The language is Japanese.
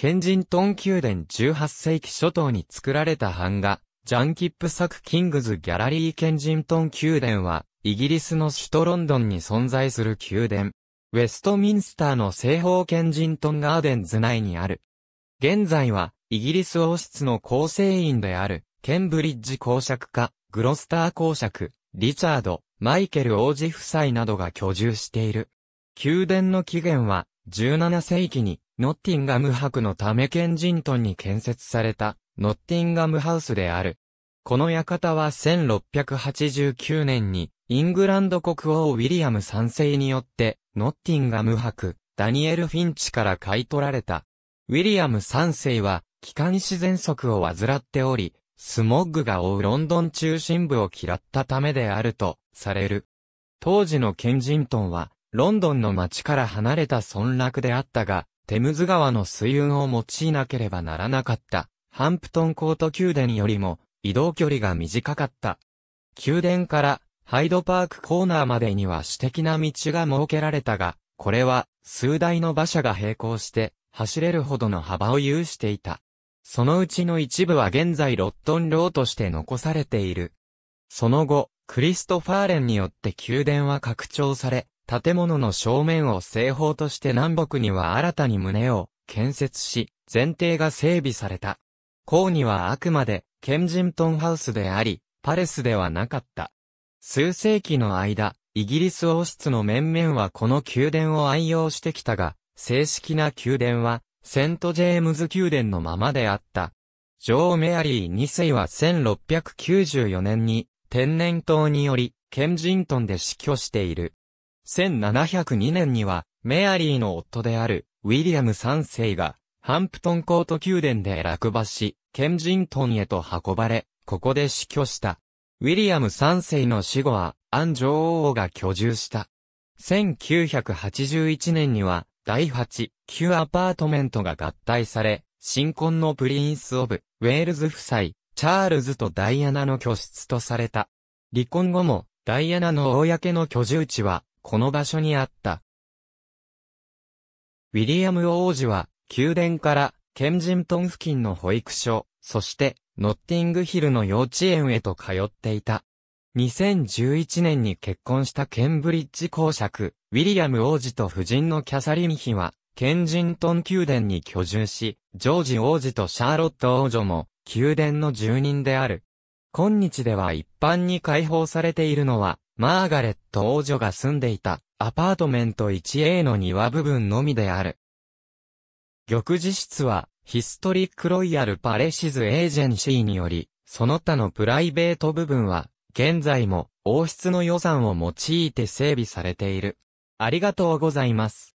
ケンジントン宮殿18世紀初頭に作られた版画、ジャンキップ作キングズギャラリーケンジントン宮殿は、イギリスの首都ロンドンに存在する宮殿。ウェストミンスターの西方ケンジントンガーデンズ内にある。現在は、イギリス王室の構成員である、ケンブリッジ公爵家、グロスター公爵、リチャード、マイケル王子夫妻などが居住している。宮殿の起源は、17世紀にノッティンガム博のためケンジントンに建設された、ノッティンガムハウスである。この館は1689年に、イングランド国王ウィリアム3世によって、ノッティンガム博、ダニエル・フィンチから買い取られた。ウィリアム3世は、機関自然息を患っており、スモッグが追うロンドン中心部を嫌ったためであると、される。当時のケンジントンは、ロンドンの街から離れた村落であったが、テムズ川の水運を用いなければならなかった、ハンプトンコート宮殿よりも移動距離が短かった。宮殿からハイドパークコーナーまでには私的な道が設けられたが、これは数台の馬車が並行して走れるほどの幅を有していた。そのうちの一部は現在ロットンローとして残されている。その後、クリストファーレンによって宮殿は拡張され、建物の正面を西方として南北には新たに胸を建設し、前提が整備された。項にはあくまで、ケンジントンハウスであり、パレスではなかった。数世紀の間、イギリス王室の面々はこの宮殿を愛用してきたが、正式な宮殿は、セントジェームズ宮殿のままであった。女王メアリー2世は1694年に、天然痘により、ケンジントンで死去している。1702年には、メアリーの夫である、ウィリアム3世が、ハンプトンコート宮殿で落馬し、ケンジントンへと運ばれ、ここで死去した。ウィリアム3世の死後は、アン女王が居住した。1981年には、第8、旧アパートメントが合体され、新婚のプリンス・オブ・ウェールズ夫妻、チャールズとダイアナの居室とされた。離婚後も、ダイアナの公の居住地は、この場所にあった。ウィリアム王子は、宮殿からケンジントン付近の保育所、そしてノッティングヒルの幼稚園へと通っていた。2011年に結婚したケンブリッジ公爵、ウィリアム王子と夫人のキャサリン妃は、ケンジントン宮殿に居住し、ジョージ王子とシャーロット王女も、宮殿の住人である。今日では一般に開放されているのは、マーガレット王女が住んでいたアパートメント 1A の庭部分のみである。玉児室はヒストリックロイヤルパレシズエージェンシーにより、その他のプライベート部分は、現在も王室の予算を用いて整備されている。ありがとうございます。